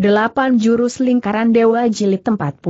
Delapan jurus lingkaran dewa jilid 41.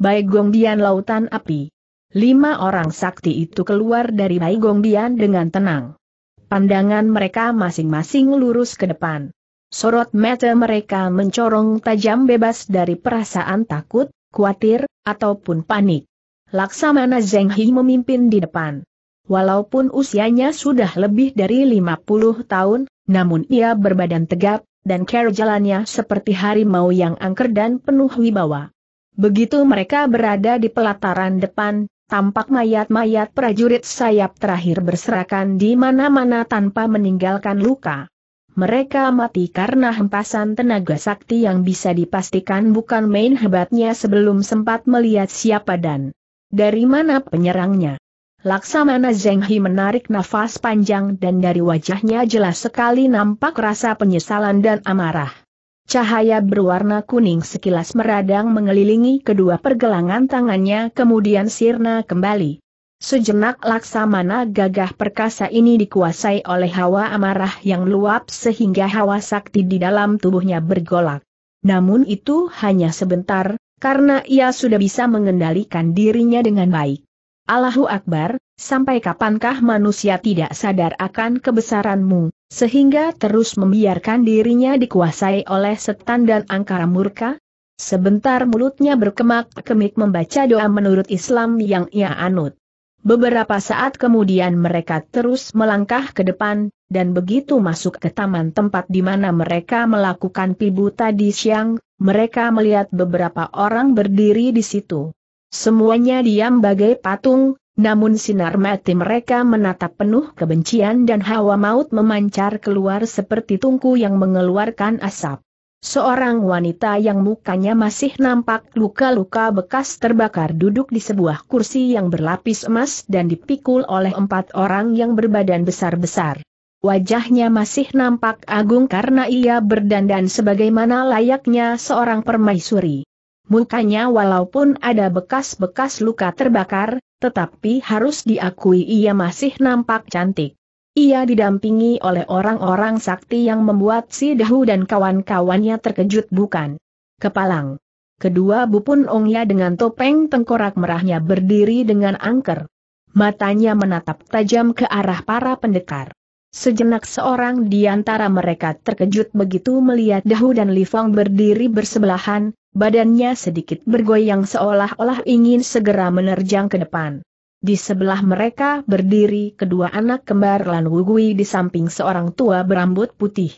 Baigong Dian Lautan Api. Lima orang sakti itu keluar dari Baigong Dian dengan tenang. Pandangan mereka masing-masing lurus ke depan. Sorot mata mereka mencorong tajam bebas dari perasaan takut, khawatir, ataupun panik. Laksamana Zheng Hi memimpin di depan. Walaupun usianya sudah lebih dari 50 tahun, namun ia berbadan tegap, dan care jalannya seperti harimau yang angker dan penuh wibawa. Begitu mereka berada di pelataran depan, tampak mayat-mayat prajurit sayap terakhir berserakan di mana-mana tanpa meninggalkan luka. Mereka mati karena hempasan tenaga sakti yang bisa dipastikan bukan main hebatnya sebelum sempat melihat siapa dan dari mana penyerangnya. Laksamana Zeng Hi menarik nafas panjang dan dari wajahnya jelas sekali nampak rasa penyesalan dan amarah. Cahaya berwarna kuning sekilas meradang mengelilingi kedua pergelangan tangannya kemudian sirna kembali. Sejenak laksamana gagah perkasa ini dikuasai oleh hawa amarah yang luap sehingga hawa sakti di dalam tubuhnya bergolak. Namun itu hanya sebentar, karena ia sudah bisa mengendalikan dirinya dengan baik. Allahu Akbar, sampai kapankah manusia tidak sadar akan kebesaranmu, sehingga terus membiarkan dirinya dikuasai oleh setan dan angkara murka? Sebentar mulutnya berkemak-kemik membaca doa menurut Islam yang ia anut. Beberapa saat kemudian mereka terus melangkah ke depan, dan begitu masuk ke taman tempat di mana mereka melakukan pibu tadi siang, mereka melihat beberapa orang berdiri di situ. Semuanya diam bagai patung, namun sinar mati mereka menatap penuh kebencian dan hawa maut memancar keluar seperti tungku yang mengeluarkan asap. Seorang wanita yang mukanya masih nampak luka-luka bekas terbakar duduk di sebuah kursi yang berlapis emas dan dipikul oleh empat orang yang berbadan besar-besar. Wajahnya masih nampak agung karena ia berdandan sebagaimana layaknya seorang permaisuri. Mukanya walaupun ada bekas-bekas luka terbakar, tetapi harus diakui ia masih nampak cantik. Ia didampingi oleh orang-orang sakti yang membuat si Dahu dan kawan-kawannya terkejut bukan. Kepalang. Kedua bupun ongnya dengan topeng tengkorak merahnya berdiri dengan angker. Matanya menatap tajam ke arah para pendekar. Sejenak seorang di antara mereka terkejut begitu melihat Dahu dan Lifong berdiri bersebelahan, badannya sedikit bergoyang seolah-olah ingin segera menerjang ke depan. Di sebelah mereka berdiri kedua anak kembar Lan Wugui di samping seorang tua berambut putih.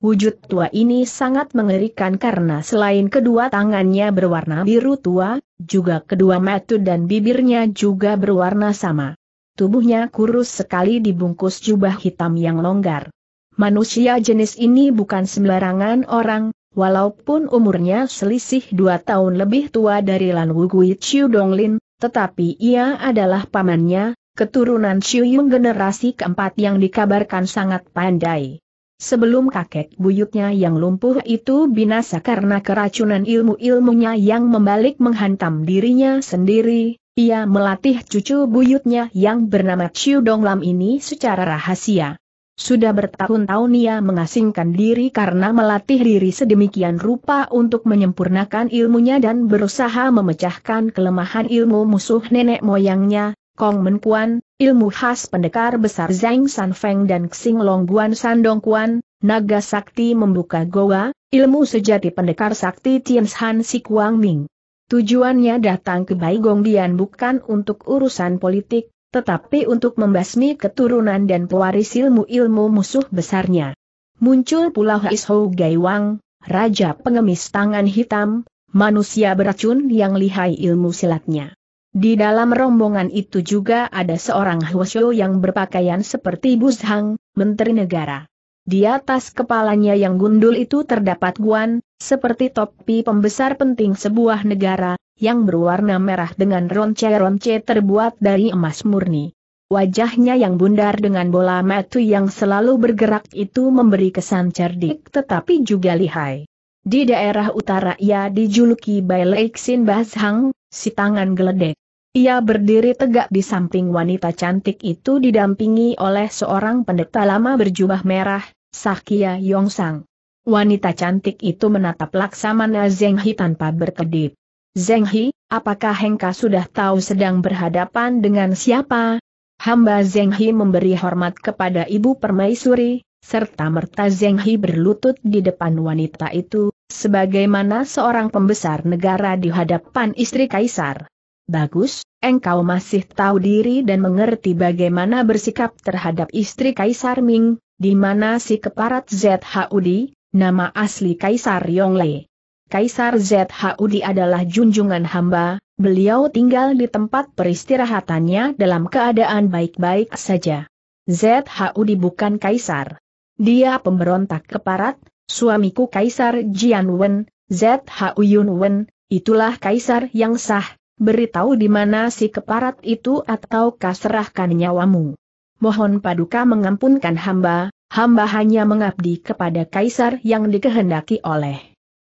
Wujud tua ini sangat mengerikan karena selain kedua tangannya berwarna biru tua, juga kedua mata dan bibirnya juga berwarna sama. Tubuhnya kurus sekali dibungkus jubah hitam yang longgar. Manusia jenis ini bukan sembarangan orang, walaupun umurnya selisih dua tahun lebih tua dari Lan Wugui Chiu Donglin, tetapi ia adalah pamannya, keturunan Chiu Yung generasi keempat yang dikabarkan sangat pandai. Sebelum kakek buyutnya yang lumpuh itu binasa karena keracunan ilmu-ilmunya yang membalik menghantam dirinya sendiri, ia melatih cucu buyutnya yang bernama Chiu Lam ini secara rahasia. Sudah bertahun-tahun ia mengasingkan diri karena melatih diri sedemikian rupa untuk menyempurnakan ilmunya dan berusaha memecahkan kelemahan ilmu musuh nenek moyangnya, Kong Men Kuan, ilmu khas pendekar besar Zhang San Feng dan Xing Long Guan San Dong Kuan, naga sakti membuka goa, ilmu sejati pendekar sakti Tian Han Si Kuang Ming. Tujuannya datang ke Baigong Dian bukan untuk urusan politik, tetapi untuk membasmi keturunan dan pewaris ilmu-ilmu musuh besarnya. Muncul pula Hais Hou Wang, Raja Pengemis Tangan Hitam, manusia beracun yang lihai ilmu silatnya. Di dalam rombongan itu juga ada seorang Hwasyo yang berpakaian seperti Buzhang, Menteri Negara. Di atas kepalanya yang gundul itu terdapat guan, seperti topi pembesar penting sebuah negara, yang berwarna merah dengan ronce-ronce terbuat dari emas murni. Wajahnya yang bundar dengan bola mata yang selalu bergerak itu memberi kesan cerdik tetapi juga lihai. Di daerah utara ia dijuluki Bailek Sin Bazhang, si tangan geledek. Ia berdiri tegak di samping wanita cantik itu didampingi oleh seorang pendeta lama berjubah merah, Sakya Sang, Wanita cantik itu menatap Laksamana Zeng Hi tanpa berkedip. Zeng Hi, apakah Hengka sudah tahu sedang berhadapan dengan siapa? Hamba Zeng Hi memberi hormat kepada ibu permaisuri, serta merta Zeng Hi berlutut di depan wanita itu, sebagaimana seorang pembesar negara di hadapan istri kaisar. Bagus, engkau masih tahu diri dan mengerti bagaimana bersikap terhadap istri Kaisar Ming, di mana si keparat Zhaudi, nama asli Kaisar Yongle. Kaisar Zhaudi adalah junjungan hamba, beliau tinggal di tempat peristirahatannya dalam keadaan baik-baik saja. Zhaudi bukan Kaisar. Dia pemberontak keparat, suamiku Kaisar Jianwen, ZHU Wen, itulah Kaisar yang sah, beritahu di mana si keparat itu atau kaserahkan nyawamu mohon paduka mengampunkan hamba, hamba hanya mengabdi kepada kaisar yang dikehendaki oleh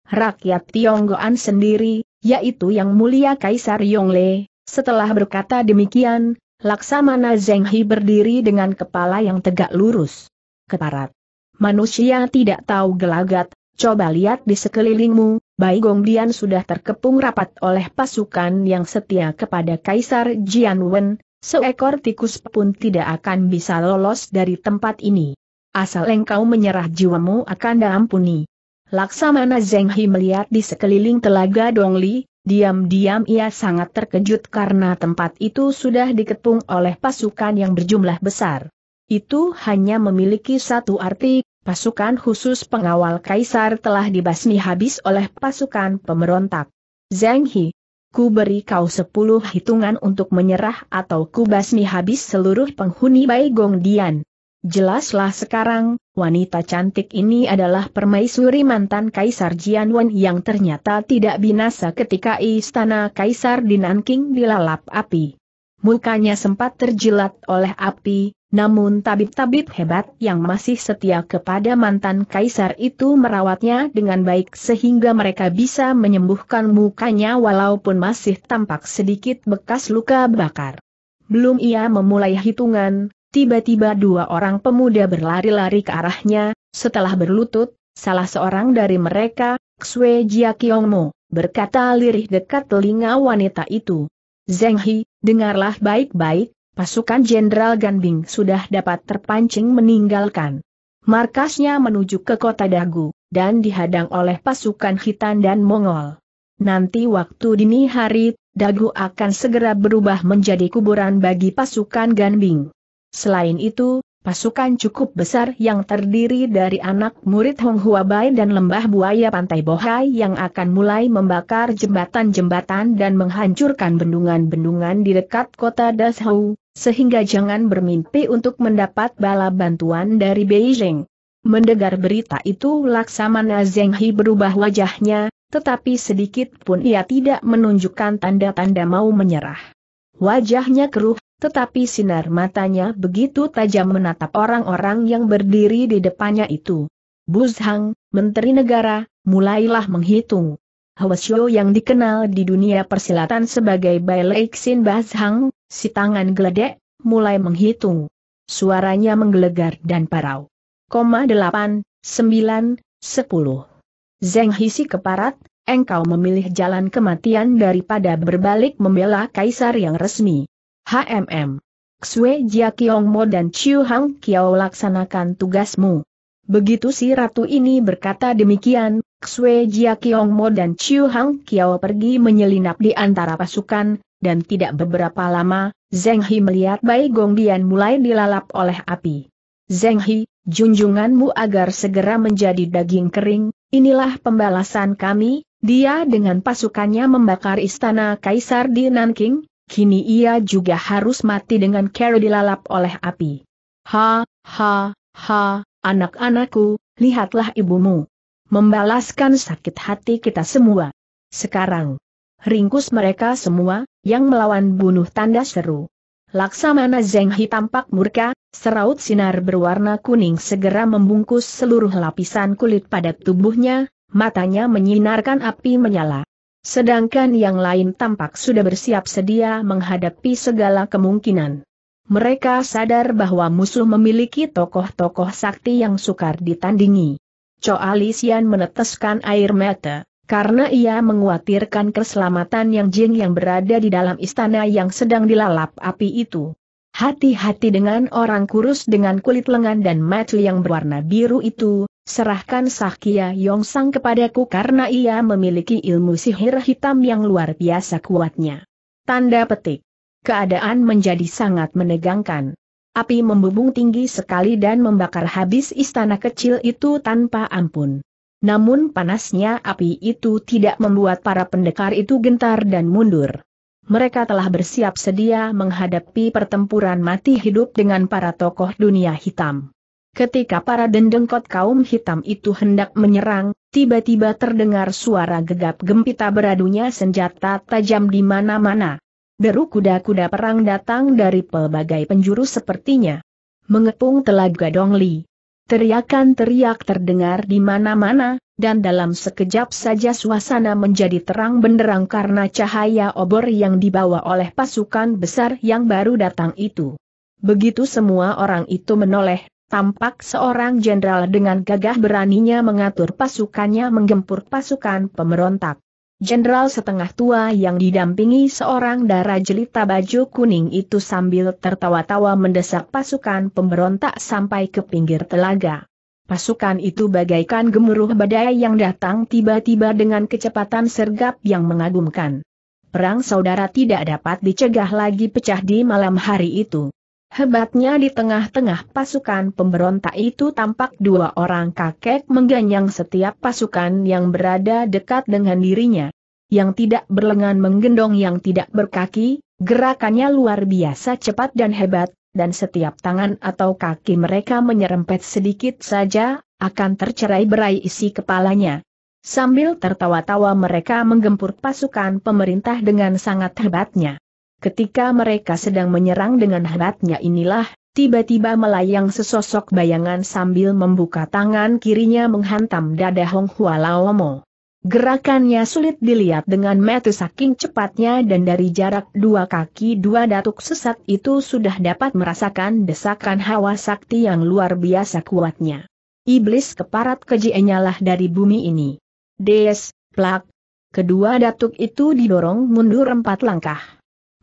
rakyat Tionggoan sendiri, yaitu yang mulia Kaisar Yongle. Setelah berkata demikian, Laksamana Zheng He berdiri dengan kepala yang tegak lurus. Keparat. Manusia tidak tahu gelagat, coba lihat di sekelilingmu, Bai Gongdian sudah terkepung rapat oleh pasukan yang setia kepada Kaisar Jianwen, Seekor tikus pun tidak akan bisa lolos dari tempat ini. Asal engkau menyerah jiwamu akan diampuni. Laksamana Zeng Hi melihat di sekeliling telaga Dongli, diam-diam ia sangat terkejut karena tempat itu sudah diketung oleh pasukan yang berjumlah besar. Itu hanya memiliki satu arti, pasukan khusus pengawal kaisar telah dibasmi habis oleh pasukan pemberontak. Zenghi. Hi, ku beri kau sepuluh hitungan untuk menyerah atau ku basmi habis seluruh penghuni Bai Gong Dian. Jelaslah sekarang, wanita cantik ini adalah permaisuri mantan Kaisar Jianwen yang ternyata tidak binasa ketika istana Kaisar di Nanking dilalap api. Mukanya sempat terjilat oleh api, namun tabib-tabib hebat yang masih setia kepada mantan kaisar itu merawatnya dengan baik sehingga mereka bisa menyembuhkan mukanya walaupun masih tampak sedikit bekas luka bakar. Belum ia memulai hitungan, tiba-tiba dua orang pemuda berlari-lari ke arahnya, setelah berlutut, salah seorang dari mereka, Xue Jia berkata lirih dekat telinga wanita itu. Zheng Hi, dengarlah baik-baik, pasukan Jenderal Ganbing sudah dapat terpancing meninggalkan markasnya menuju ke kota Dagu, dan dihadang oleh pasukan Khitan dan Mongol. Nanti waktu dini hari, Dagu akan segera berubah menjadi kuburan bagi pasukan Ganbing. Selain itu, pasukan cukup besar yang terdiri dari anak murid Hong Huabai dan lembah buaya Pantai Bohai yang akan mulai membakar jembatan-jembatan dan menghancurkan bendungan-bendungan di dekat kota Dashou, sehingga jangan bermimpi untuk mendapat bala bantuan dari Beijing. Mendengar berita itu Laksamana Zenghi berubah wajahnya, tetapi sedikit pun ia tidak menunjukkan tanda-tanda mau menyerah. Wajahnya keruh, tetapi sinar matanya begitu tajam menatap orang-orang yang berdiri di depannya itu. Buzhang, Menteri Negara, mulailah menghitung. Hwasyo yang dikenal di dunia persilatan sebagai Bai Leixin Bazhang, si tangan geledek, mulai menghitung. Suaranya menggelegar dan parau. Koma delapan, sembilan, sepuluh. Zeng Hisi keparat, engkau memilih jalan kematian daripada berbalik membela kaisar yang resmi. HMM. Xue Jia Mo dan Chiu Hang Kiao laksanakan tugasmu. Begitu si ratu ini berkata demikian, Xue Jia Mo dan Chiu Hang Kiao pergi menyelinap di antara pasukan, dan tidak beberapa lama, Zeng He melihat Bai Gongdian mulai dilalap oleh api. Zeng He, junjunganmu agar segera menjadi daging kering, inilah pembalasan kami, dia dengan pasukannya membakar istana Kaisar di Nanking, kini ia juga harus mati dengan cara dilalap oleh api. Ha, ha, ha, anak-anakku, lihatlah ibumu membalaskan sakit hati kita semua. Sekarang, ringkus mereka semua, yang melawan bunuh tanda seru. Laksamana Zenghi tampak murka, seraut sinar berwarna kuning segera membungkus seluruh lapisan kulit pada tubuhnya, matanya menyinarkan api menyala. Sedangkan yang lain tampak sudah bersiap sedia menghadapi segala kemungkinan. Mereka sadar bahwa musuh memiliki tokoh-tokoh sakti yang sukar ditandingi. Cho Alisian meneteskan air mata, karena ia menguatirkan keselamatan yang Jing yang berada di dalam istana yang sedang dilalap api itu. Hati-hati dengan orang kurus dengan kulit lengan dan mata yang berwarna biru itu, serahkan Sakya Yongsang kepadaku karena ia memiliki ilmu sihir hitam yang luar biasa kuatnya. Tanda petik. Keadaan menjadi sangat menegangkan. Api membubung tinggi sekali dan membakar habis istana kecil itu tanpa ampun. Namun panasnya api itu tidak membuat para pendekar itu gentar dan mundur. Mereka telah bersiap sedia menghadapi pertempuran mati hidup dengan para tokoh dunia hitam. Ketika para dendengkot kaum hitam itu hendak menyerang, tiba-tiba terdengar suara gegap gempita beradunya senjata tajam di mana-mana. Deru kuda-kuda perang datang dari pelbagai penjuru sepertinya. Mengepung telaga Dongli. Teriakan-teriak terdengar di mana-mana, dan dalam sekejap saja suasana menjadi terang benderang karena cahaya obor yang dibawa oleh pasukan besar yang baru datang itu. Begitu semua orang itu menoleh, Tampak seorang jenderal dengan gagah beraninya mengatur pasukannya menggempur pasukan pemberontak. Jenderal setengah tua yang didampingi seorang darah jelita baju kuning itu sambil tertawa-tawa mendesak pasukan pemberontak sampai ke pinggir telaga. Pasukan itu bagaikan gemuruh badai yang datang tiba-tiba dengan kecepatan sergap yang mengagumkan. Perang saudara tidak dapat dicegah lagi pecah di malam hari itu. Hebatnya di tengah-tengah pasukan pemberontak itu tampak dua orang kakek mengganyang setiap pasukan yang berada dekat dengan dirinya. Yang tidak berlengan menggendong yang tidak berkaki, gerakannya luar biasa cepat dan hebat, dan setiap tangan atau kaki mereka menyerempet sedikit saja, akan tercerai berai isi kepalanya. Sambil tertawa-tawa mereka menggempur pasukan pemerintah dengan sangat hebatnya. Ketika mereka sedang menyerang dengan hebatnya inilah, tiba-tiba melayang sesosok bayangan sambil membuka tangan kirinya menghantam dada Hong Hua Laomo. Gerakannya sulit dilihat dengan metu saking cepatnya dan dari jarak dua kaki dua datuk sesat itu sudah dapat merasakan desakan hawa sakti yang luar biasa kuatnya. Iblis keparat lah dari bumi ini. Des, plak. Kedua datuk itu didorong mundur empat langkah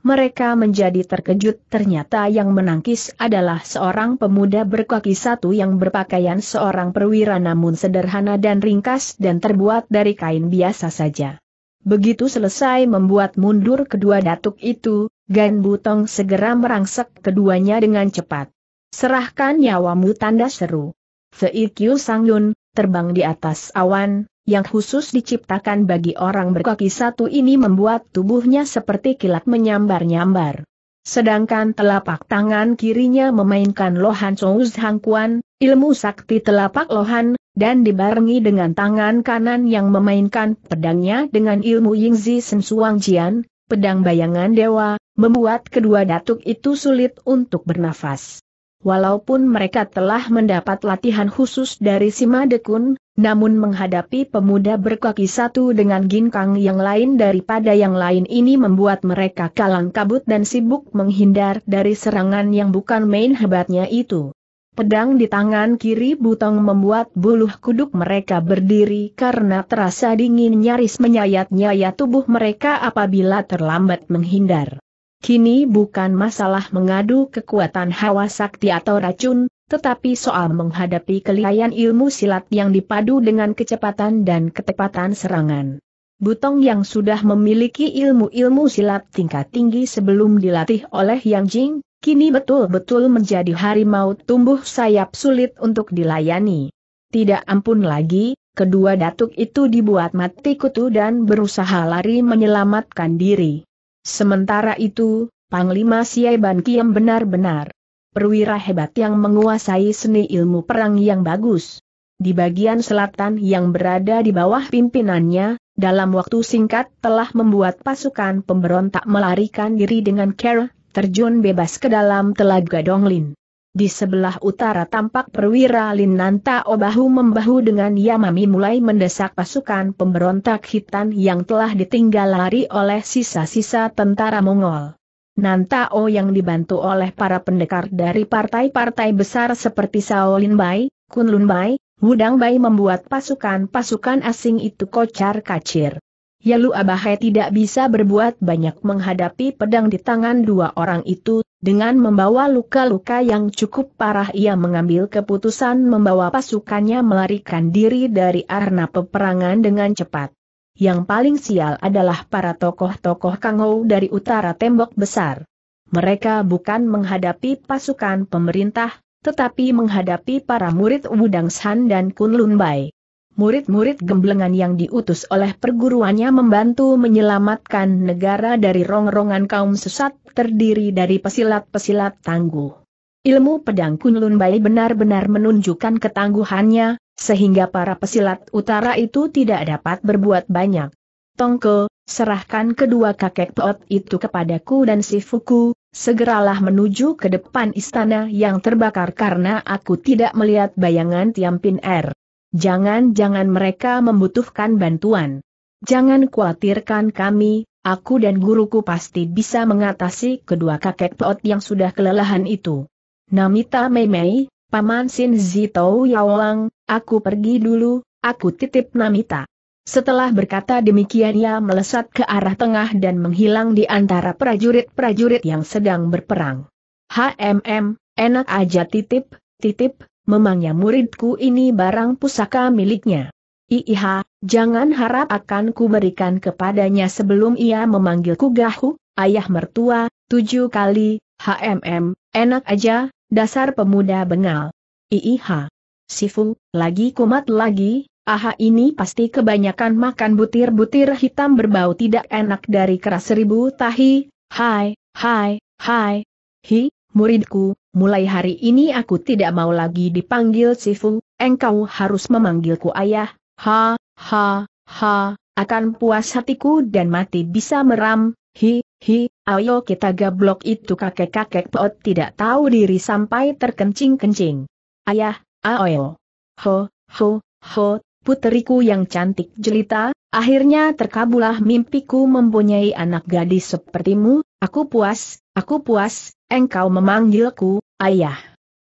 mereka menjadi terkejut ternyata yang menangkis adalah seorang pemuda berkaki satu yang berpakaian seorang perwira namun sederhana dan ringkas dan terbuat dari kain biasa saja. Begitu selesai membuat mundur kedua datuk itu, Gan Butong segera merangsek keduanya dengan cepat. Serahkan nyawamu tanda seru. Feikyu Sangyun, terbang di atas awan, yang khusus diciptakan bagi orang berkaki satu ini membuat tubuhnya seperti kilat menyambar-nyambar. Sedangkan telapak tangan kirinya memainkan lohan Chouz Hangkuan, ilmu sakti telapak lohan, dan dibarengi dengan tangan kanan yang memainkan pedangnya dengan ilmu Yingzi Sensuang Jian, pedang bayangan dewa, membuat kedua datuk itu sulit untuk bernafas. Walaupun mereka telah mendapat latihan khusus dari Sima Dekun, namun menghadapi pemuda berkaki satu dengan ginkang yang lain daripada yang lain ini membuat mereka kalang kabut dan sibuk menghindar dari serangan yang bukan main hebatnya itu. Pedang di tangan kiri Butong membuat buluh kuduk mereka berdiri karena terasa dingin nyaris menyayat-nyayat tubuh mereka apabila terlambat menghindar. Kini bukan masalah mengadu kekuatan hawa sakti atau racun, tetapi soal menghadapi kelihayan ilmu silat yang dipadu dengan kecepatan dan ketepatan serangan. Butong yang sudah memiliki ilmu-ilmu silat tingkat tinggi sebelum dilatih oleh Yang Jing, kini betul-betul menjadi harimau tumbuh sayap sulit untuk dilayani. Tidak ampun lagi, kedua datuk itu dibuat mati kutu dan berusaha lari menyelamatkan diri. Sementara itu, Panglima Ban Kiam benar-benar perwira hebat yang menguasai seni ilmu perang yang bagus. Di bagian selatan yang berada di bawah pimpinannya, dalam waktu singkat telah membuat pasukan pemberontak melarikan diri dengan care, terjun bebas ke dalam telaga Donglin. Di sebelah utara tampak perwira Lin Nanta Obahu membahu dengan Yamami mulai mendesak pasukan pemberontak hitam yang telah ditinggal lari oleh sisa-sisa tentara Mongol. Nanta Nantao yang dibantu oleh para pendekar dari partai-partai besar seperti Shaolin Bai, Kunlun Bai, Wudang Bai membuat pasukan-pasukan asing itu kocar kacir. Yalu Abahai tidak bisa berbuat banyak menghadapi pedang di tangan dua orang itu, dengan membawa luka-luka yang cukup parah ia mengambil keputusan membawa pasukannya melarikan diri dari arena peperangan dengan cepat. Yang paling sial adalah para tokoh-tokoh Kangou dari utara tembok besar. Mereka bukan menghadapi pasukan pemerintah, tetapi menghadapi para murid Wudang San dan Kunlun Bai murid-murid gemblengan yang diutus oleh perguruannya membantu menyelamatkan negara dari rongrongan kaum sesat terdiri dari pesilat-pesilat tangguh. Ilmu pedang Kunlun Bai benar-benar menunjukkan ketangguhannya, sehingga para pesilat utara itu tidak dapat berbuat banyak. Tongko, serahkan kedua kakek Peot itu kepadaku dan Sifuku, segeralah menuju ke depan istana yang terbakar karena aku tidak melihat bayangan Tiampin Er. Jangan-jangan mereka membutuhkan bantuan. Jangan khawatirkan kami, aku dan guruku pasti bisa mengatasi kedua kakek Peot yang sudah kelelahan itu. Namita Mei Mei, Paman Sin Zito Yawang, aku pergi dulu, aku titip Namita. Setelah berkata demikian ia melesat ke arah tengah dan menghilang di antara prajurit-prajurit yang sedang berperang. HMM, enak aja titip, titip, memangnya muridku ini barang pusaka miliknya. Iiha, jangan harap akan kuberikan kepadanya sebelum ia memanggilku Gahu, ayah mertua, tujuh kali, HMM, enak aja, dasar pemuda bengal. Iiha. Sifu, lagi kumat lagi, aha ini pasti kebanyakan makan butir-butir hitam berbau tidak enak dari keras seribu tahi, hai, hai, hai, hi, muridku, mulai hari ini aku tidak mau lagi dipanggil Sifu, engkau harus memanggilku ayah, ha, ha, ha, akan puas hatiku dan mati bisa meram, hi, hi, ayo kita gablok itu kakek-kakek peot tidak tahu diri sampai terkencing-kencing. Ayah, ayo. Ho, ho, ho, puteriku yang cantik jelita, akhirnya terkabulah mimpiku mempunyai anak gadis sepertimu, aku puas, aku puas, Engkau memanggilku, ayah.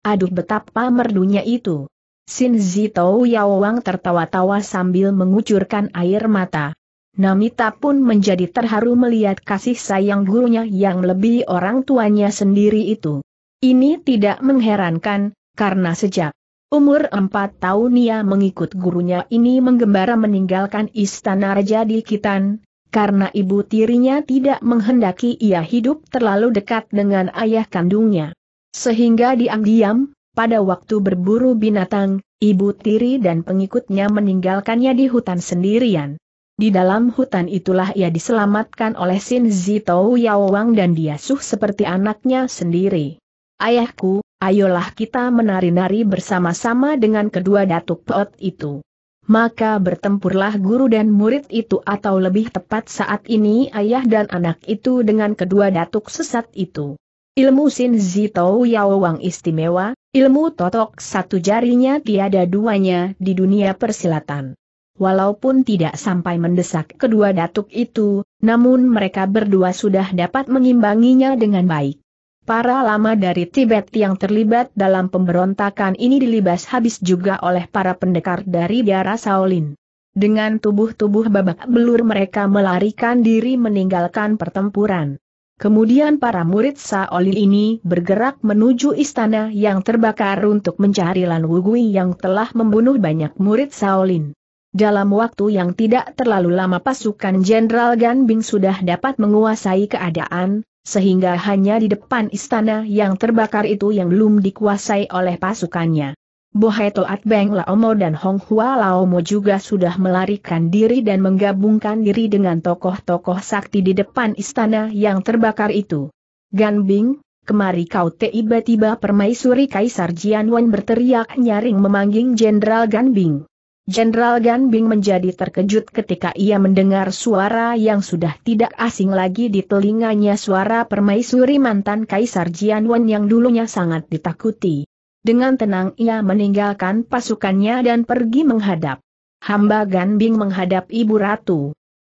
Aduh betapa merdunya itu. Sin Zito Yawang tertawa-tawa sambil mengucurkan air mata. Namita pun menjadi terharu melihat kasih sayang gurunya yang lebih orang tuanya sendiri itu. Ini tidak mengherankan, karena sejak umur empat tahun ia mengikut gurunya ini menggembara meninggalkan istana Raja di Kitan, karena ibu tirinya tidak menghendaki ia hidup terlalu dekat dengan ayah kandungnya. Sehingga diam-diam, pada waktu berburu binatang, ibu tiri dan pengikutnya meninggalkannya di hutan sendirian. Di dalam hutan itulah ia diselamatkan oleh Sin Zitou Yawang dan diasuh seperti anaknya sendiri. Ayahku, ayolah kita menari-nari bersama-sama dengan kedua datuk peot itu maka bertempurlah guru dan murid itu atau lebih tepat saat ini ayah dan anak itu dengan kedua datuk sesat itu. Ilmu Sin Zitou Yao Wang istimewa, ilmu totok satu jarinya tiada duanya di dunia persilatan. Walaupun tidak sampai mendesak kedua datuk itu, namun mereka berdua sudah dapat mengimbanginya dengan baik. Para lama dari Tibet yang terlibat dalam pemberontakan ini dilibas habis juga oleh para pendekar dari Biara Shaolin. Dengan tubuh-tubuh babak belur mereka melarikan diri meninggalkan pertempuran. Kemudian para murid Shaolin ini bergerak menuju istana yang terbakar untuk mencari Lan Wugui yang telah membunuh banyak murid Shaolin. Dalam waktu yang tidak terlalu lama pasukan Jenderal Gan Bing sudah dapat menguasai keadaan, sehingga hanya di depan istana yang terbakar itu yang belum dikuasai oleh pasukannya. Bohai Toat Beng Laomo dan Hong Hua Laomo juga sudah melarikan diri dan menggabungkan diri dengan tokoh-tokoh sakti di depan istana yang terbakar itu. Gan Bing, Kemari kau tiba-tiba permaisuri Kaisar Jianwen berteriak nyaring memanggil Jenderal Gan Bing. Jenderal Gan Bing menjadi terkejut ketika ia mendengar suara yang sudah tidak asing lagi di telinganya suara permaisuri mantan Kaisar Jianwen yang dulunya sangat ditakuti. Dengan tenang ia meninggalkan pasukannya dan pergi menghadap. Hamba Gan Bing menghadap Ibu Ratu.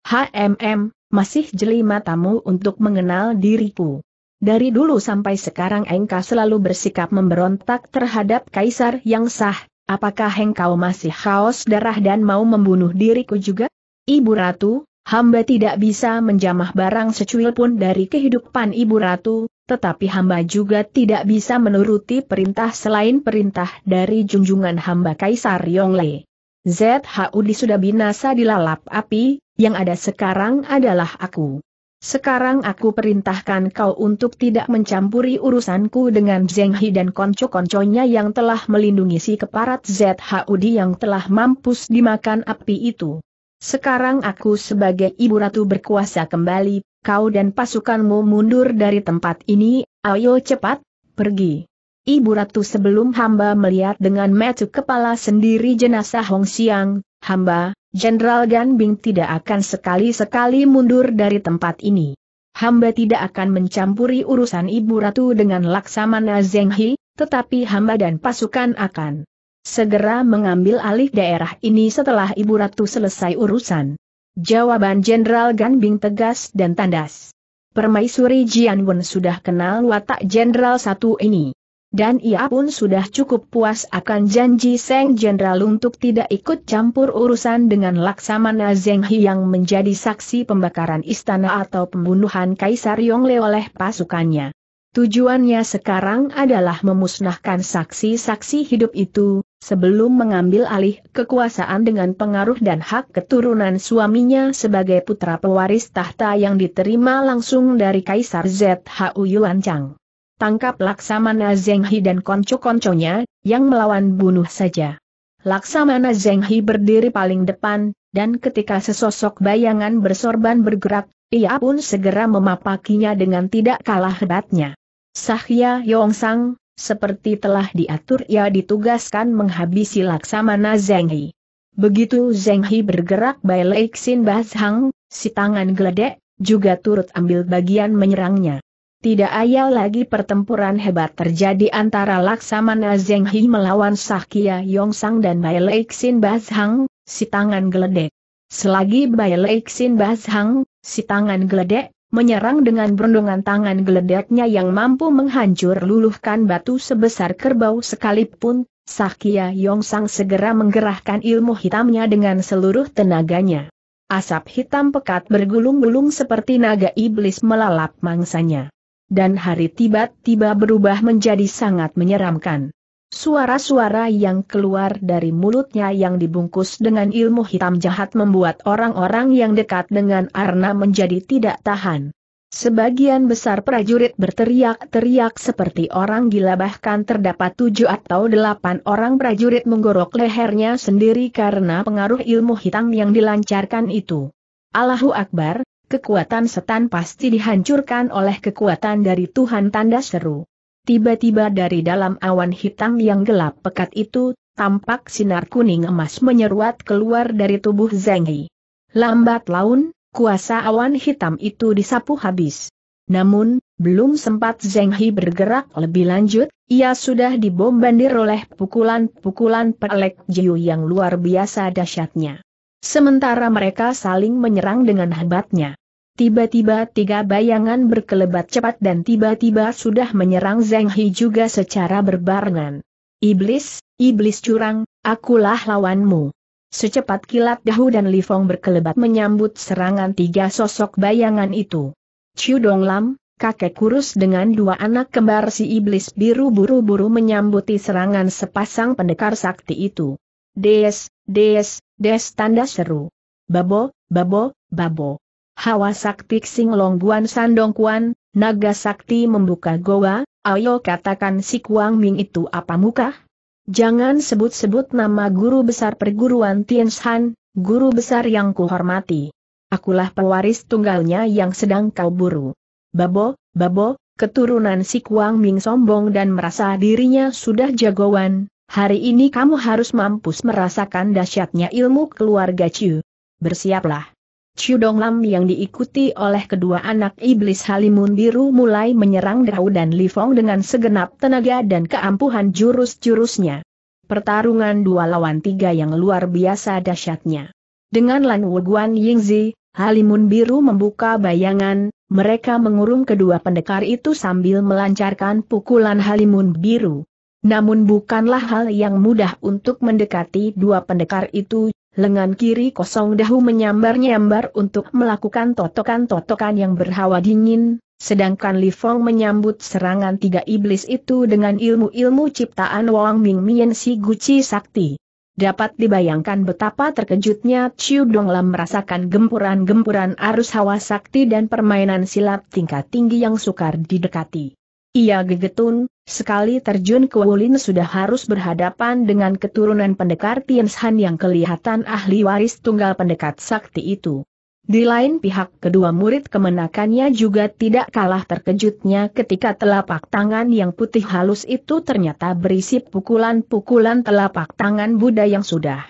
HMM, masih jeli matamu untuk mengenal diriku. Dari dulu sampai sekarang engkau selalu bersikap memberontak terhadap Kaisar yang sah, apakah engkau masih haus darah dan mau membunuh diriku juga? Ibu Ratu, hamba tidak bisa menjamah barang secuil pun dari kehidupan Ibu Ratu, tetapi hamba juga tidak bisa menuruti perintah selain perintah dari junjungan hamba Kaisar Yongle. ZHUD sudah binasa dilalap api, yang ada sekarang adalah aku. Sekarang aku perintahkan kau untuk tidak mencampuri urusanku dengan Zheng He dan konco-konconya yang telah melindungi si keparat ZHUD yang telah mampus dimakan api itu. Sekarang aku sebagai ibu ratu berkuasa kembali, kau dan pasukanmu mundur dari tempat ini, ayo cepat, pergi. Ibu ratu sebelum hamba melihat dengan metu kepala sendiri jenazah Hong Xiang, hamba, Jenderal Gan Bing tidak akan sekali-sekali mundur dari tempat ini. Hamba tidak akan mencampuri urusan Ibu Ratu dengan Laksamana Zeng Hi, tetapi hamba dan pasukan akan segera mengambil alih daerah ini setelah Ibu Ratu selesai urusan. Jawaban Jenderal Gan Bing tegas dan tandas. Permaisuri Jian Wen sudah kenal watak Jenderal satu ini dan ia pun sudah cukup puas akan janji Seng Jenderal untuk tidak ikut campur urusan dengan Laksamana Zeng yang menjadi saksi pembakaran istana atau pembunuhan Kaisar Yongle oleh pasukannya. Tujuannya sekarang adalah memusnahkan saksi-saksi hidup itu, sebelum mengambil alih kekuasaan dengan pengaruh dan hak keturunan suaminya sebagai putra pewaris tahta yang diterima langsung dari Kaisar ZHU Yuan Chang tangkap Laksamana Zenghi dan konco-konconya, yang melawan bunuh saja. Laksamana Zenghi berdiri paling depan, dan ketika sesosok bayangan bersorban bergerak, ia pun segera memapakinya dengan tidak kalah hebatnya. Sahya Yongsang, seperti telah diatur ia ditugaskan menghabisi Laksamana Zenghi. Begitu Zenghi bergerak by Leixin Bazhang, si tangan geledek, juga turut ambil bagian menyerangnya. Tidak ayal lagi pertempuran hebat terjadi antara Laksamana Zeng Hi melawan Sakya Sang dan Bai Leixin Bazhang, si tangan geledek. Selagi Bai Leixin Bazhang, si tangan geledek, menyerang dengan berundungan tangan geledeknya yang mampu menghancur luluhkan batu sebesar kerbau sekalipun, Sakya Sang segera menggerahkan ilmu hitamnya dengan seluruh tenaganya. Asap hitam pekat bergulung-gulung seperti naga iblis melalap mangsanya dan hari tiba-tiba berubah menjadi sangat menyeramkan. Suara-suara yang keluar dari mulutnya yang dibungkus dengan ilmu hitam jahat membuat orang-orang yang dekat dengan Arna menjadi tidak tahan. Sebagian besar prajurit berteriak-teriak seperti orang gila bahkan terdapat tujuh atau delapan orang prajurit menggorok lehernya sendiri karena pengaruh ilmu hitam yang dilancarkan itu. Allahu Akbar, Kekuatan setan pasti dihancurkan oleh kekuatan dari Tuhan tanda seru. Tiba-tiba dari dalam awan hitam yang gelap pekat itu, tampak sinar kuning emas menyeruat keluar dari tubuh Zengi. Lambat laun, kuasa awan hitam itu disapu habis. Namun, belum sempat Zenghi bergerak lebih lanjut, ia sudah dibombardir oleh pukulan-pukulan pelek Jiu yang luar biasa dahsyatnya. Sementara mereka saling menyerang dengan hebatnya. Tiba-tiba tiga bayangan berkelebat cepat dan tiba-tiba sudah menyerang Zeng Hi juga secara berbarengan. Iblis, iblis curang, akulah lawanmu. Secepat kilat Dahu dan Li Fong berkelebat menyambut serangan tiga sosok bayangan itu. Chiu Dong Lam, kakek kurus dengan dua anak kembar si iblis biru buru-buru menyambuti serangan sepasang pendekar sakti itu. Des, des, Des tanda seru. Babo, babo, babo. Hawa sakti Xing Longguan Sandongkuan, naga sakti membuka goa, ayo katakan si Kuang Ming itu apa muka? Jangan sebut-sebut nama guru besar perguruan Tianshan, guru besar yang kuhormati. Akulah pewaris tunggalnya yang sedang kau buru. Babo, babo, keturunan si Kuang Ming sombong dan merasa dirinya sudah jagoan, Hari ini kamu harus mampus merasakan dahsyatnya ilmu keluarga Chu. Bersiaplah. Chu Donglam yang diikuti oleh kedua anak iblis Halimun Biru mulai menyerang Dao dan Li Fong dengan segenap tenaga dan keampuhan jurus-jurusnya. Pertarungan dua lawan tiga yang luar biasa dahsyatnya. Dengan Lan Wuguan Yingzi, Halimun Biru membuka bayangan, mereka mengurung kedua pendekar itu sambil melancarkan pukulan Halimun Biru. Namun bukanlah hal yang mudah untuk mendekati dua pendekar itu, lengan kiri kosong dahu menyambar-nyambar untuk melakukan totokan-totokan yang berhawa dingin, sedangkan Li Fong menyambut serangan tiga iblis itu dengan ilmu-ilmu ciptaan Wang Ming Mian Si Guci Sakti. Dapat dibayangkan betapa terkejutnya Chiu Lam merasakan gempuran-gempuran arus hawa sakti dan permainan silat tingkat tinggi yang sukar didekati. Ia gegetun, sekali terjun ke Wulin sudah harus berhadapan dengan keturunan pendekar Tianshan yang kelihatan ahli waris tunggal pendekat sakti itu. Di lain pihak kedua murid kemenakannya juga tidak kalah terkejutnya ketika telapak tangan yang putih halus itu ternyata berisi pukulan-pukulan telapak tangan Buddha yang sudah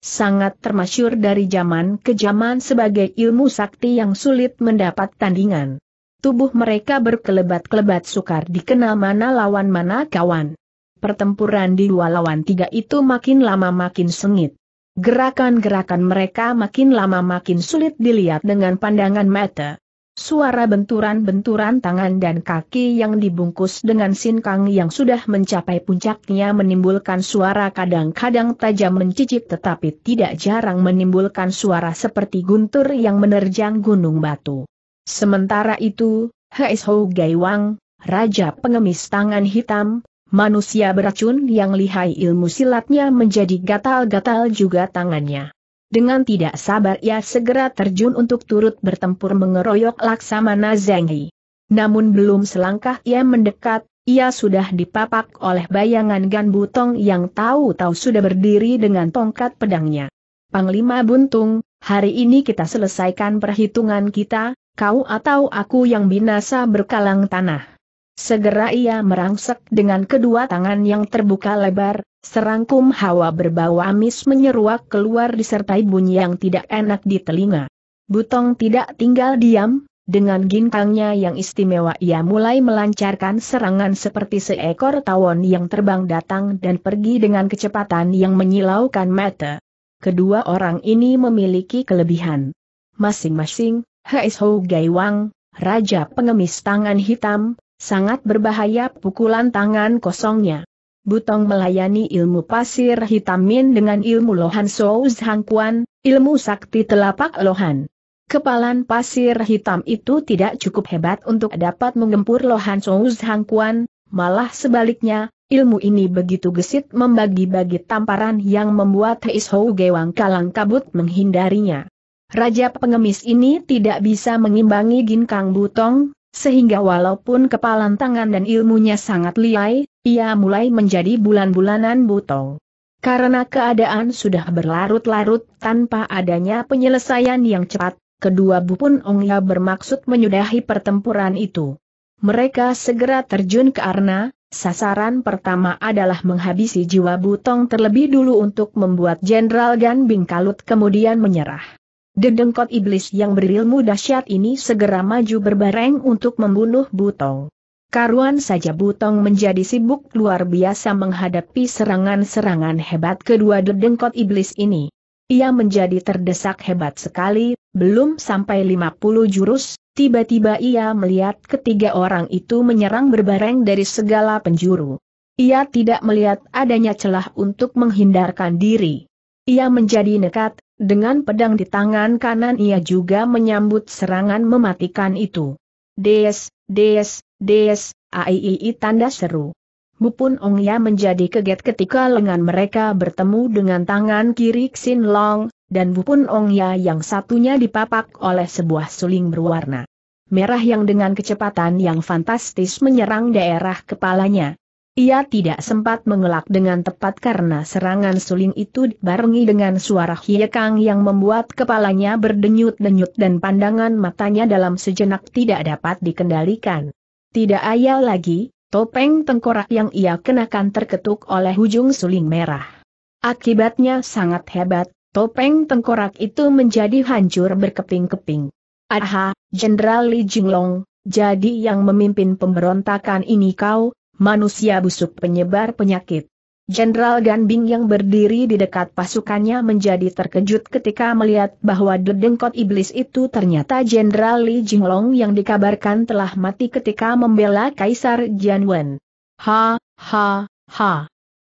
sangat termasyur dari zaman ke zaman sebagai ilmu sakti yang sulit mendapat tandingan. Tubuh mereka berkelebat-kelebat sukar dikenal mana lawan mana kawan. Pertempuran di dua lawan tiga itu makin lama makin sengit. Gerakan-gerakan mereka makin lama makin sulit dilihat dengan pandangan mata. Suara benturan-benturan tangan dan kaki yang dibungkus dengan sinkang yang sudah mencapai puncaknya menimbulkan suara kadang-kadang tajam mencicip tetapi tidak jarang menimbulkan suara seperti guntur yang menerjang gunung batu. Sementara itu, Heis Hou Wang, Raja Pengemis Tangan Hitam, manusia beracun yang lihai ilmu silatnya menjadi gatal-gatal juga tangannya. Dengan tidak sabar ia segera terjun untuk turut bertempur mengeroyok Laksamana Zenghi. Namun belum selangkah ia mendekat, ia sudah dipapak oleh bayangan Gan Butong yang tahu-tahu sudah berdiri dengan tongkat pedangnya. Panglima Buntung, hari ini kita selesaikan perhitungan kita, kau atau aku yang binasa berkalang tanah. Segera ia merangsek dengan kedua tangan yang terbuka lebar, serangkum hawa berbau amis menyeruak keluar disertai bunyi yang tidak enak di telinga. Butong tidak tinggal diam, dengan gintangnya yang istimewa ia mulai melancarkan serangan seperti seekor tawon yang terbang datang dan pergi dengan kecepatan yang menyilaukan mata. Kedua orang ini memiliki kelebihan. Masing-masing, Hsu Gai Wang, Raja Pengemis Tangan Hitam, sangat berbahaya pukulan tangan kosongnya. Butong melayani ilmu pasir hitamin dengan ilmu lohan Souz Hangkuan, ilmu sakti telapak lohan. Kepalan pasir hitam itu tidak cukup hebat untuk dapat menggempur lohan Souz Hangkuan, malah sebaliknya, ilmu ini begitu gesit membagi-bagi tamparan yang membuat His Hou Gewang kalang kabut menghindarinya. Raja pengemis ini tidak bisa mengimbangi Ginkang Butong, sehingga walaupun kepalan tangan dan ilmunya sangat liai, ia mulai menjadi bulan-bulanan Butong. Karena keadaan sudah berlarut-larut tanpa adanya penyelesaian yang cepat, kedua Bupun Ongya bermaksud menyudahi pertempuran itu. Mereka segera terjun ke Arna, sasaran pertama adalah menghabisi jiwa Butong terlebih dulu untuk membuat Jenderal Gan Bing Kalut kemudian menyerah. Dendengkot iblis yang berilmu dahsyat ini segera maju berbareng untuk membunuh Butong. Karuan saja Butong menjadi sibuk luar biasa menghadapi serangan-serangan hebat kedua dendengkot iblis ini. Ia menjadi terdesak hebat sekali, belum sampai 50 jurus, tiba-tiba ia melihat ketiga orang itu menyerang berbareng dari segala penjuru. Ia tidak melihat adanya celah untuk menghindarkan diri. Ia menjadi nekat, dengan pedang di tangan kanan ia juga menyambut serangan mematikan itu. Des, des, des, aii tanda seru. Bupun Ongya menjadi kaget ketika lengan mereka bertemu dengan tangan kiri Xin Long, dan Bupun Ongya yang satunya dipapak oleh sebuah suling berwarna merah yang dengan kecepatan yang fantastis menyerang daerah kepalanya. Ia tidak sempat mengelak dengan tepat karena serangan suling itu dibarengi dengan suara hiekang yang membuat kepalanya berdenyut-denyut dan pandangan matanya dalam sejenak tidak dapat dikendalikan. Tidak ayal lagi, topeng tengkorak yang ia kenakan terketuk oleh ujung suling merah. Akibatnya sangat hebat, topeng tengkorak itu menjadi hancur berkeping-keping. Aha, Jenderal Li Jinglong, jadi yang memimpin pemberontakan ini kau, manusia busuk penyebar penyakit. Jenderal Ganbing yang berdiri di dekat pasukannya menjadi terkejut ketika melihat bahwa dedengkot iblis itu ternyata Jenderal Li Jinglong yang dikabarkan telah mati ketika membela Kaisar Jianwen. Ha, ha, ha.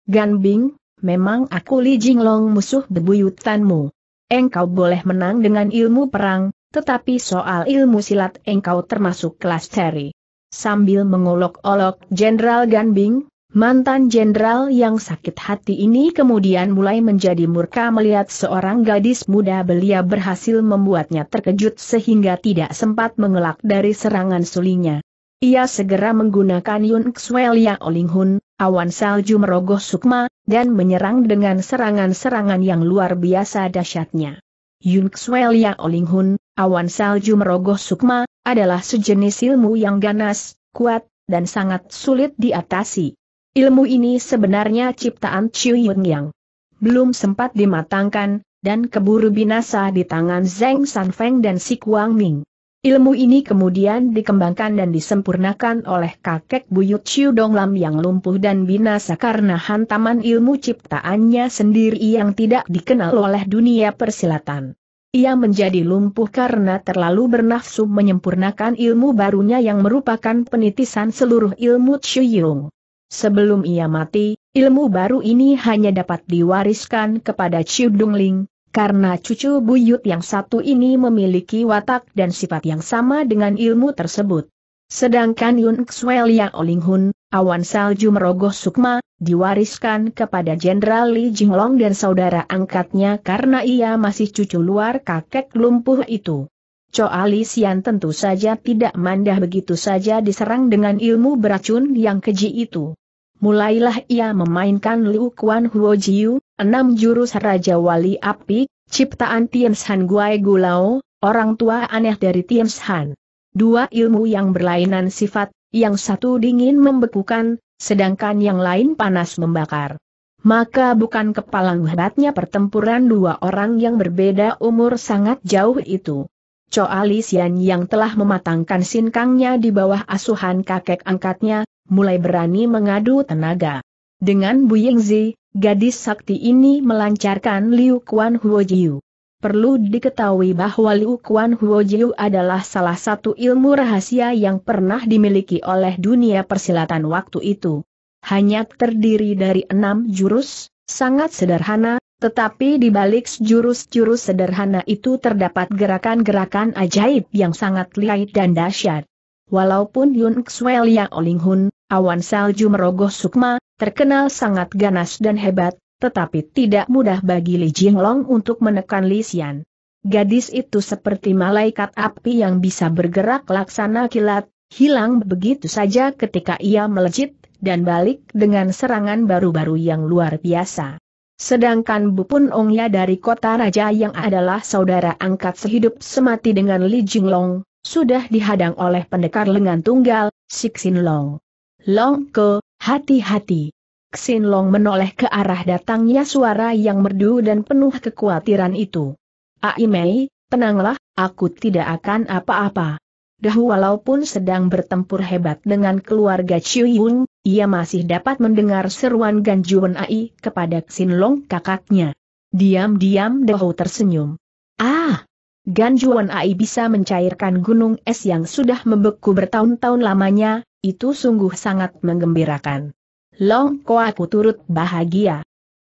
Ganbing, memang aku Li Jinglong musuh bebuyutanmu. Engkau boleh menang dengan ilmu perang, tetapi soal ilmu silat engkau termasuk kelas teri sambil mengolok-olok Jenderal Ganbing, mantan jenderal yang sakit hati ini kemudian mulai menjadi murka melihat seorang gadis muda belia berhasil membuatnya terkejut sehingga tidak sempat mengelak dari serangan sulinya. Ia segera menggunakan Yun Xuelia Olinghun, awan salju merogoh sukma, dan menyerang dengan serangan-serangan yang luar biasa dahsyatnya. Yun Xuelia Olinghun, awan salju merogoh sukma, adalah sejenis ilmu yang ganas, kuat, dan sangat sulit diatasi. Ilmu ini sebenarnya ciptaan Chiu Yun Yang. Belum sempat dimatangkan, dan keburu binasa di tangan Zeng San Feng dan Si Kuang Ming. Ilmu ini kemudian dikembangkan dan disempurnakan oleh kakek buyut Chiu Lam yang lumpuh dan binasa karena hantaman ilmu ciptaannya sendiri yang tidak dikenal oleh dunia persilatan. Ia menjadi lumpuh karena terlalu bernafsu menyempurnakan ilmu barunya yang merupakan penitisan seluruh ilmu Chuyung. Sebelum ia mati, ilmu baru ini hanya dapat diwariskan kepada Chiu Dongling, karena cucu buyut yang satu ini memiliki watak dan sifat yang sama dengan ilmu tersebut. Sedangkan Yun Yang Olinghun, Awan salju merogoh sukma, diwariskan kepada Jenderal Li Jinglong dan saudara angkatnya karena ia masih cucu luar kakek lumpuh itu. Choa Li Xian tentu saja tidak mandah begitu saja diserang dengan ilmu beracun yang keji itu. Mulailah ia memainkan Liu Kuan Huo Jiu, enam jurus Raja Wali Api, ciptaan Tian Shan Guai Gulao, orang tua aneh dari Tian Shan, Dua ilmu yang berlainan sifat yang satu dingin membekukan, sedangkan yang lain panas membakar. Maka bukan kepalang hebatnya pertempuran dua orang yang berbeda umur sangat jauh itu. Coa Lisian yang telah mematangkan sinkangnya di bawah asuhan kakek angkatnya, mulai berani mengadu tenaga. Dengan Bu Yingzi, gadis sakti ini melancarkan Liu Kuan Huo Jiu. Perlu diketahui bahwa Liu Kuan Huo Jiu adalah salah satu ilmu rahasia yang pernah dimiliki oleh dunia persilatan waktu itu. Hanya terdiri dari enam jurus, sangat sederhana, tetapi di balik jurus-jurus sederhana itu terdapat gerakan-gerakan ajaib yang sangat lihai dan dahsyat. Walaupun Yun Xuel Yang Olinghun, awan salju merogoh sukma, terkenal sangat ganas dan hebat, tetapi tidak mudah bagi Li Jinglong untuk menekan Li Xian. Gadis itu seperti malaikat api yang bisa bergerak laksana kilat, hilang begitu saja ketika ia melejit, dan balik dengan serangan baru-baru yang luar biasa. Sedangkan Bupun Ongya dari kota raja yang adalah saudara angkat sehidup semati dengan Li Jinglong, sudah dihadang oleh pendekar lengan tunggal, Sixin Long. Long ke, hati-hati. Xin Long menoleh ke arah datangnya suara yang merdu dan penuh kekhawatiran itu. Ai ah, Mei, tenanglah, aku tidak akan apa-apa. Dah walaupun sedang bertempur hebat dengan keluarga Chiu Yun, ia masih dapat mendengar seruan Ganjuan Ai kepada Xin Long kakaknya. Diam-diam Dahu tersenyum. Ah! Gan Juan Ai bisa mencairkan gunung es yang sudah membeku bertahun-tahun lamanya, itu sungguh sangat menggembirakan. Long Ko aku turut bahagia.